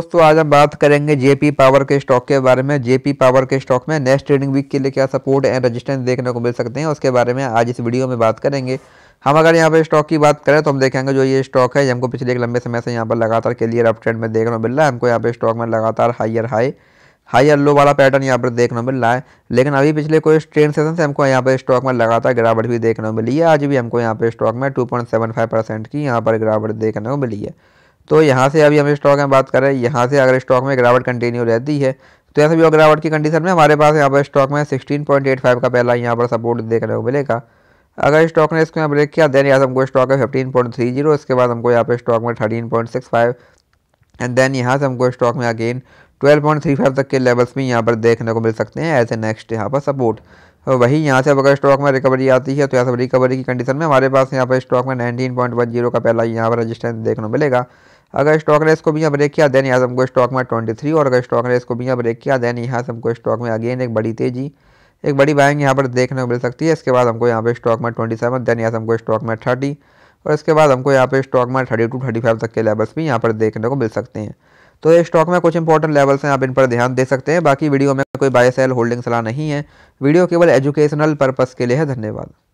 दोस्तों आज हम बात करेंगे जेपी पावर के स्टॉक के बारे में जेपी पावर के स्टॉक में नेक्स्ट ट्रेडिंग वीक के लिए क्या सपोर्ट एंड रेजिस्टेंस देखने को मिल सकते हैं उसके बारे में आज इस वीडियो में बात करेंगे हम अगर यहाँ पर स्टॉक की बात करें तो हम देखेंगे जो ये स्टॉक है हमको पिछले एक लंबे समय से यहाँ पर लगातार क्लियर अप ट्रेंड में देखने को मिल रहा है हमको यहाँ पर स्टॉक में लगातार हाइयर हाई हाई लो वाला पैटर्न यहाँ पर देखने को मिल रहा है लेकिन अभी पिछले कोई ट्रेंड सेशन से हमको यहाँ पर स्टॉक में लगातार गिरावट भी देखने को मिली है आज भी हमको यहाँ पर स्टॉक में टू परसेंट की यहाँ पर गिरावट देखने को मिली है तो यहाँ से अभी हम स्टॉक में बात करें यहाँ से अगर स्टॉक में गिरावट कंटिन्यू रहती है तो ऐसे भी गिरावट की कंडीशन में हमारे पास यहाँ पर स्टॉक में 16.85 का पहला यहाँ पर सपोर्ट देखने को मिलेगा अगर स्टॉक ने इसको यहाँ ब्रेक किया देन यहाँ से हमको स्टॉक है फिफ्टीन पॉइंट थ्री जीरो इसके बाद हमको यहाँ पे स्टॉक में thirteen point six five and then यहाँ से हमको स्टॉक में again twelve point three five तक के लेवल्स भी यहाँ पर देखने को मिल सकते हैं ऐसे नेक्स्ट यहाँ पर सपोर्ट तो वही यहाँ से अगर स्टॉक में रिकवरी आती है तो यहाँ से रिकवरी की कंडीशन में हमारे पास यहाँ पर स्टॉक में नाइनटीन पॉइंट वन जीरो का पहला यहाँ पर रजिस्टेंस देखने को मिलेगा अगर स्टॉक ने इसको भी यहाँ ब्रेक किया देन यहाँ से हमको स्टॉक में ट्वेंटी थ्री और अगर स्टॉक ने इसको भी यहाँ ब्रेक किया देन यहाँ से हमको स्टॉक में अगेन एक बड़ी तेज़ी एक बड़ी बाइंग यहाँ पर देखने को मिल सकती है इसके बाद हमको यहाँ पे स्टॉक में ट्वेंटी सेवन देन यहाँ से हमको स्टॉक में थर्टी और इसके बाद हमको यहाँ पे स्टॉक में थर्टी टू थर्टी फाइव तक के लेवल्स भी यहाँ पर देखने को मिल सकते हैं तो ये स्टॉक में कुछ इंपॉर्टेंट लेवल्स हैं आप इन पर ध्यान दे सकते हैं बाकी वीडियो में कोई बाय सेल होल्डिंग सलाह नहीं है वीडियो केवल एजुकेशनल पर्पज़ के लिए है धन्यवाद